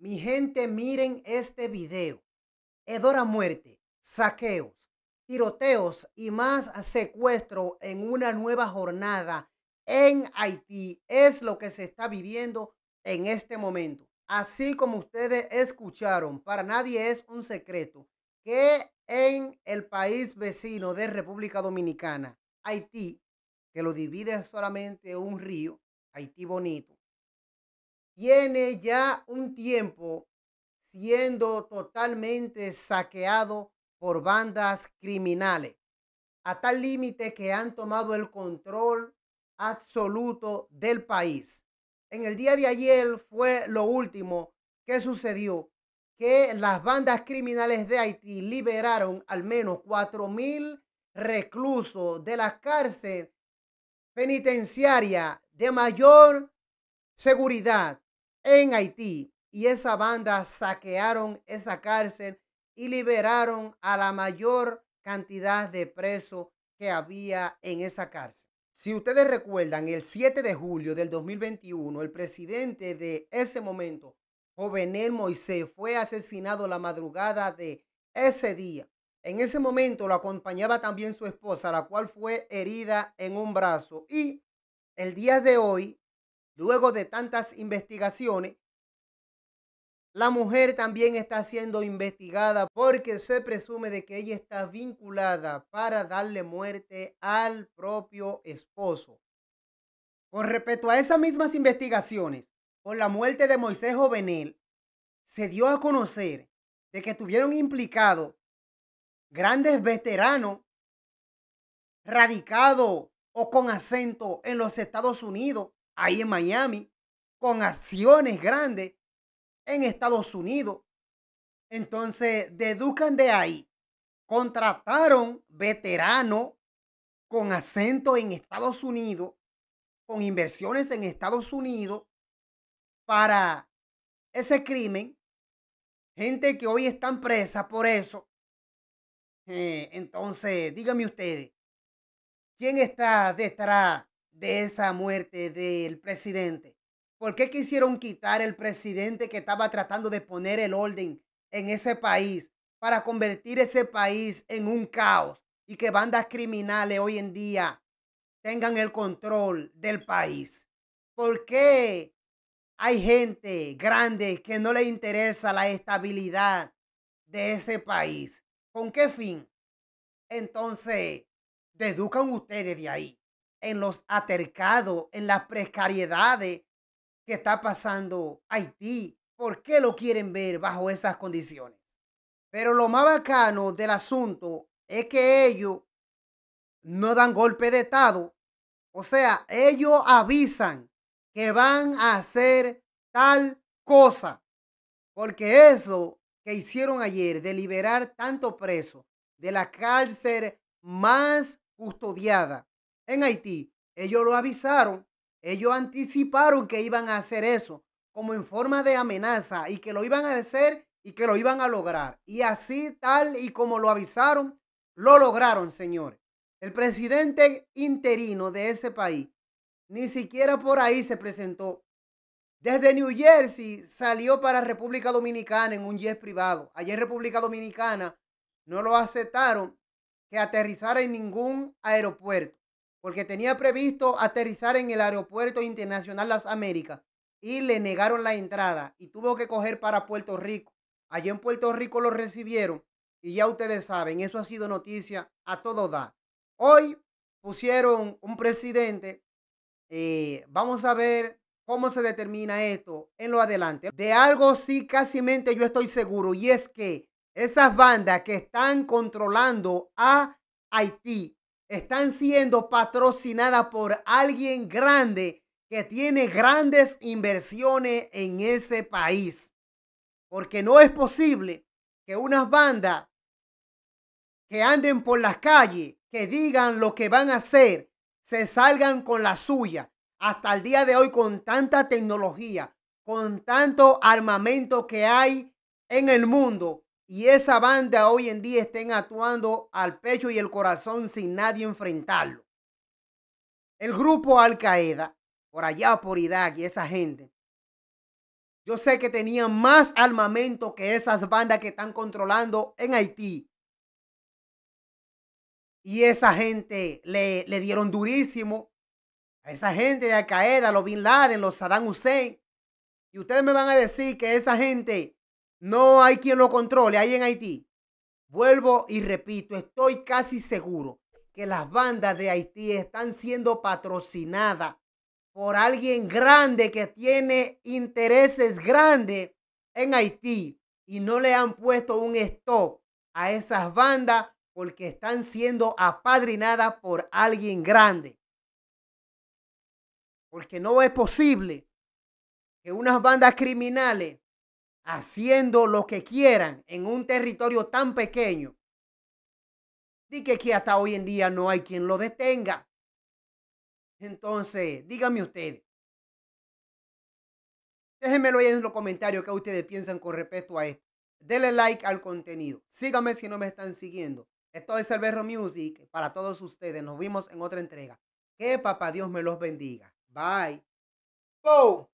Mi gente, miren este video. Edora muerte, saqueos, tiroteos y más secuestro en una nueva jornada en Haití. Es lo que se está viviendo en este momento. Así como ustedes escucharon, para nadie es un secreto que en el país vecino de República Dominicana, Haití, que lo divide solamente un río, Haití bonito, tiene ya un tiempo siendo totalmente saqueado por bandas criminales, a tal límite que han tomado el control absoluto del país. En el día de ayer fue lo último que sucedió, que las bandas criminales de Haití liberaron al menos 4.000 reclusos de la cárcel penitenciaria de mayor seguridad en Haití y esa banda saquearon esa cárcel y liberaron a la mayor cantidad de presos que había en esa cárcel. Si ustedes recuerdan, el 7 de julio del 2021, el presidente de ese momento, Jovenel Moisés, fue asesinado la madrugada de ese día. En ese momento lo acompañaba también su esposa, la cual fue herida en un brazo. Y el día de hoy, Luego de tantas investigaciones, la mujer también está siendo investigada porque se presume de que ella está vinculada para darle muerte al propio esposo. Con respecto a esas mismas investigaciones, con la muerte de Moisés Jovenel, se dio a conocer de que tuvieron implicados grandes veteranos radicados o con acento en los Estados Unidos, ahí en Miami, con acciones grandes en Estados Unidos. Entonces, deducan de ahí. Contrataron veteranos con acento en Estados Unidos, con inversiones en Estados Unidos, para ese crimen. Gente que hoy están presa por eso. Eh, entonces, díganme ustedes, ¿quién está detrás de esa muerte del presidente? ¿Por qué quisieron quitar el presidente que estaba tratando de poner el orden en ese país para convertir ese país en un caos y que bandas criminales hoy en día tengan el control del país? ¿Por qué hay gente grande que no le interesa la estabilidad de ese país? ¿Con qué fin? Entonces, deducan ustedes de ahí en los atercados, en las precariedades que está pasando Haití. ¿Por qué lo quieren ver bajo esas condiciones? Pero lo más bacano del asunto es que ellos no dan golpe de Estado. O sea, ellos avisan que van a hacer tal cosa. Porque eso que hicieron ayer de liberar tanto preso de la cárcel más custodiada en Haití. Ellos lo avisaron, ellos anticiparon que iban a hacer eso como en forma de amenaza y que lo iban a hacer y que lo iban a lograr. Y así tal y como lo avisaron, lo lograron, señores. El presidente interino de ese país ni siquiera por ahí se presentó. Desde New Jersey salió para República Dominicana en un jet privado. Ayer República Dominicana no lo aceptaron que aterrizara en ningún aeropuerto porque tenía previsto aterrizar en el Aeropuerto Internacional Las Américas y le negaron la entrada y tuvo que coger para Puerto Rico. Allí en Puerto Rico lo recibieron y ya ustedes saben, eso ha sido noticia a todo dar. Hoy pusieron un presidente, eh, vamos a ver cómo se determina esto en lo adelante. De algo sí casi mente yo estoy seguro y es que esas bandas que están controlando a Haití están siendo patrocinadas por alguien grande que tiene grandes inversiones en ese país. Porque no es posible que unas bandas que anden por las calles, que digan lo que van a hacer, se salgan con la suya. Hasta el día de hoy, con tanta tecnología, con tanto armamento que hay en el mundo, y esa banda hoy en día estén actuando al pecho y el corazón sin nadie enfrentarlo. El grupo Al Qaeda, por allá por Irak y esa gente, yo sé que tenían más armamento que esas bandas que están controlando en Haití. Y esa gente le, dieron durísimo. A esa gente de Al Qaeda, los Bin Laden, los Saddam Hussein. Y ustedes me van a decir que esa gente no hay quien lo controle ahí en Haití. Vuelvo y repito, estoy casi seguro que las bandas de Haití están siendo patrocinadas por alguien grande que tiene intereses grandes en Haití y no le han puesto un stop a esas bandas porque están siendo apadrinadas por alguien grande. Porque no es posible que unas bandas criminales haciendo lo que quieran en un territorio tan pequeño. Di que hasta hoy en día no hay quien lo detenga. Entonces, díganme ustedes. Déjenmelo ahí en los comentarios qué ustedes piensan con respecto a esto. Denle like al contenido. Síganme si no me están siguiendo. Esto es Verro Music para todos ustedes. Nos vimos en otra entrega. Que papá Dios me los bendiga. Bye. ¡Bow!